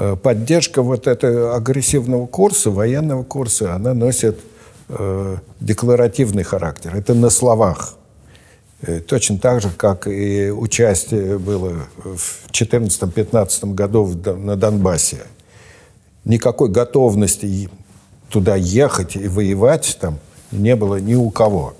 Э, поддержка вот этого агрессивного курса, военного курса, она носит э, декларативный характер. Это на словах. Э, точно так же, как и участие было в 2014-2015 году на Донбассе. Никакой готовности туда ехать и воевать там не было ни у кого.